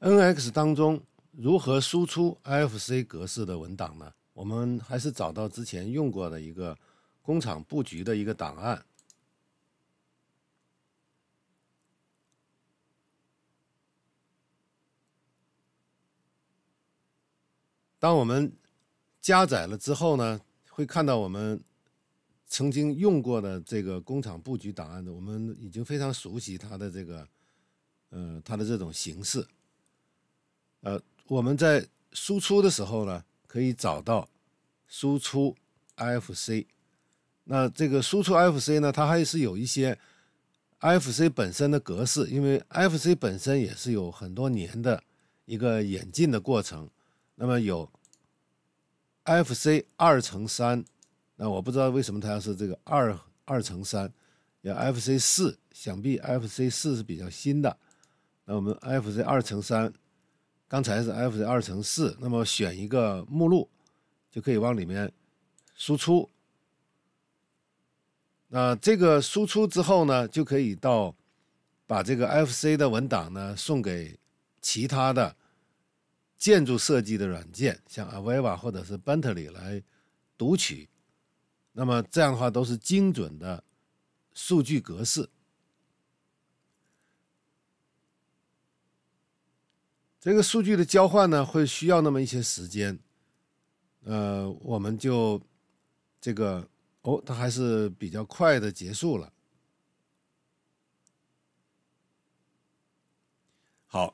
NX 当中如何输出 IFC 格式的文档呢？我们还是找到之前用过的一个工厂布局的一个档案。当我们加载了之后呢，会看到我们曾经用过的这个工厂布局档案的，我们已经非常熟悉它的这个，呃，它的这种形式。呃，我们在输出的时候呢，可以找到输出 F C。那这个输出 F C 呢，它还是有一些 F C 本身的格式，因为 F C 本身也是有很多年的一个演进的过程。那么有 F C 二乘三，那我不知道为什么它要是这个二二乘三，要 F C 四，想必 F C 四是比较新的。那我们 F C 二乘三。刚才是 F C 二乘四，那么选一个目录就可以往里面输出。那这个输出之后呢，就可以到把这个 F C 的文档呢送给其他的建筑设计的软件，像 a v i v a 或者是 Bentley 来读取。那么这样的话都是精准的数据格式。这个数据的交换呢，会需要那么一些时间，呃，我们就这个哦，它还是比较快的结束了。好，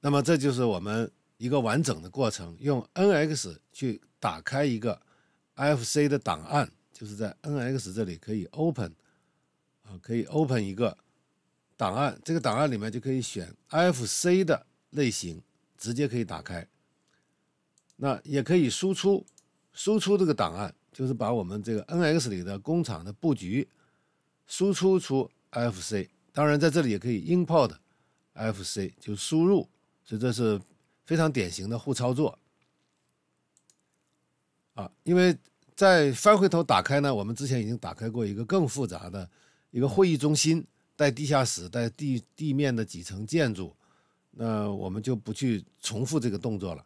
那么这就是我们一个完整的过程。用 N X 去打开一个 F C 的档案，就是在 N X 这里可以 Open 啊，可以 Open 一个档案，这个档案里面就可以选 F C 的。类型直接可以打开，那也可以输出，输出这个档案，就是把我们这个 N X 里的工厂的布局输出出 F C，当然在这里也可以 import F C，就输入，所以这是非常典型的互操作啊，因为在翻回头打开呢，我们之前已经打开过一个更复杂的一个会议中心带地下室带地地面的几层建筑。那我们就不去重复这个动作了。